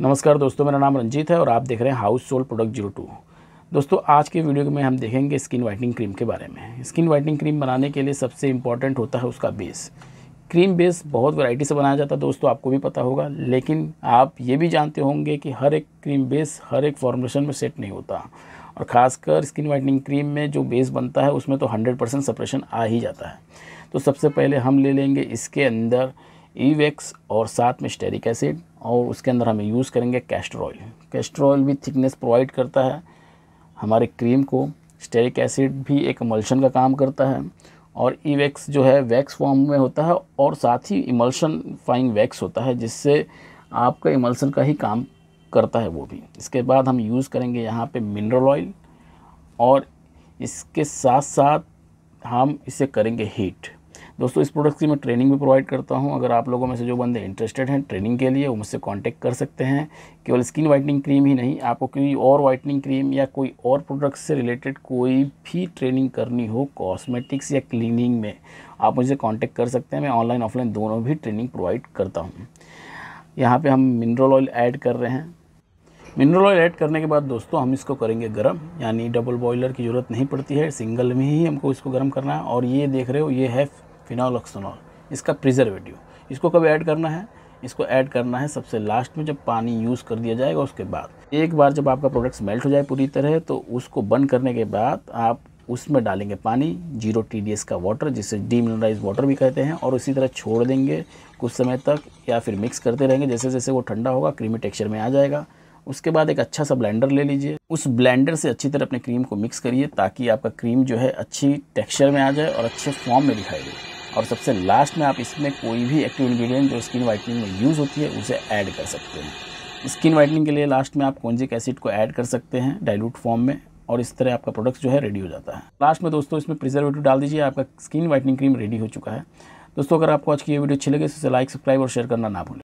नमस्कार दोस्तों मेरा नाम रंजीत है और आप देख रहे हैं house soul product zero two दोस्तों आज के वीडियो में हम देखेंगे स्किन वाइटनिंग क्रीम के बारे में स्किन वाइटनिंग क्रीम बनाने के लिए सबसे इम्पॉर्टेंट होता है उसका बेस क्रीम बेस बहुत वैरायटी से बनाया जाता है दोस्तों आपको भी पता होगा लेकिन आप ये भी जानते होंगे कि हर एक क्रीम बेस हर एक फॉर्मुलेशन में सेट नहीं होता और ख़ासकर स्किन वाइटनिंग क्रीम में जो बेस बनता है उसमें तो हंड्रेड परसेंट सप्रेशन आ ही जाता है तो सबसे पहले हम ले लेंगे इसके अंदर ईवेक्स और साथ में स्टेरिक एसिड और उसके अंदर हमें यूज़ करेंगे कैस्टर ऑयल कैस्टर ऑयल भी थिकनेस प्रोवाइड करता है हमारे क्रीम को स्टेरिक एसिड भी एक इमल्शन का काम करता है और ई वैक्स जो है वैक्स फॉर्म में होता है और साथ ही इमल्शन फाइंग वैक्स होता है जिससे आपका इमल्शन का ही काम करता है वो भी इसके बाद हम यूज़ करेंगे यहाँ पे मिनरल ऑयल और इसके साथ साथ हम इसे करेंगे हीट दोस्तों इस प्रोडक्ट की मैं ट्रेनिंग भी प्रोवाइड करता हूँ अगर आप लोगों में से जो बंदे इंटरेस्टेड हैं ट्रेनिंग के लिए वो मुझसे कॉन्टैक्ट कर सकते हैं केवल स्किन वाइटनिंग क्रीम ही नहीं आपको कोई और वाइटनिंग क्रीम या कोई और प्रोडक्ट से रिलेटेड कोई भी ट्रेनिंग करनी हो कॉस्मेटिक्स या क्लीनिंग में आप मुझे कॉन्टैक्ट कर सकते हैं मैं ऑनलाइन ऑफलाइन दोनों भी ट्रेनिंग प्रोवाइड करता हूँ यहाँ पर हम मिनरल ऑयल ऐड कर रहे हैं मिनरल ऑयल ऐड करने के बाद दोस्तों हम इसको करेंगे गर्म यानी डबल बॉयलर की ज़रूरत नहीं पड़ती है सिंगल में ही हमको इसको गर्म करना है और ये देख रहे हो ये है फिनॉलॉक्सोनॉल इसका प्रिजर्वेटिव इसको कब ऐड करना है इसको ऐड करना है सबसे लास्ट में जब पानी यूज़ कर दिया जाएगा उसके बाद एक बार जब आपका प्रोडक्ट्स मेल्ट हो जाए पूरी तरह तो उसको बंद करने के बाद आप उसमें डालेंगे पानी जीरो टी का वाटर जिसे डीमिनरलाइज वाटर भी कहते हैं और इसी तरह छोड़ देंगे कुछ समय तक या फिर मिक्स करते रहेंगे जैसे जैसे वो ठंडा होगा क्रीमी टेक्सचर में आ जाएगा उसके बाद एक अच्छा सा ब्लेंडर ले लीजिए उस ब्लेंडर से अच्छी तरह अपने क्रीम को मिक्स करिए ताकि आपका क्रीम जो है अच्छी टेक्सचर में आ जाए और अच्छे फॉर्म में दिखाई दे और सबसे लास्ट में आप इसमें कोई भी एक्टिव इन्ग्रीडियंट जो स्किन वाइटनिंग में यूज़ होती है उसे ऐड कर सकते हैं स्किन वाइटनिंग के लिए लास्ट में आप कौनजिक एसिड को ऐड कर सकते हैं डाइल्यूट फॉर्म में और इस तरह आपका प्रोडक्ट जो है रेडी हो जाता है लास्ट में दोस्तों इसमें प्रिजर्वेटिव डाल दीजिए आपका स्किन वाइटनिंग क्रीम रेडी हो चुका है दोस्तों अगर आपको आज की ये वीडियो अच्छी लगे तो लाइक सब्सक्राइब और शेयर करना ना भूलें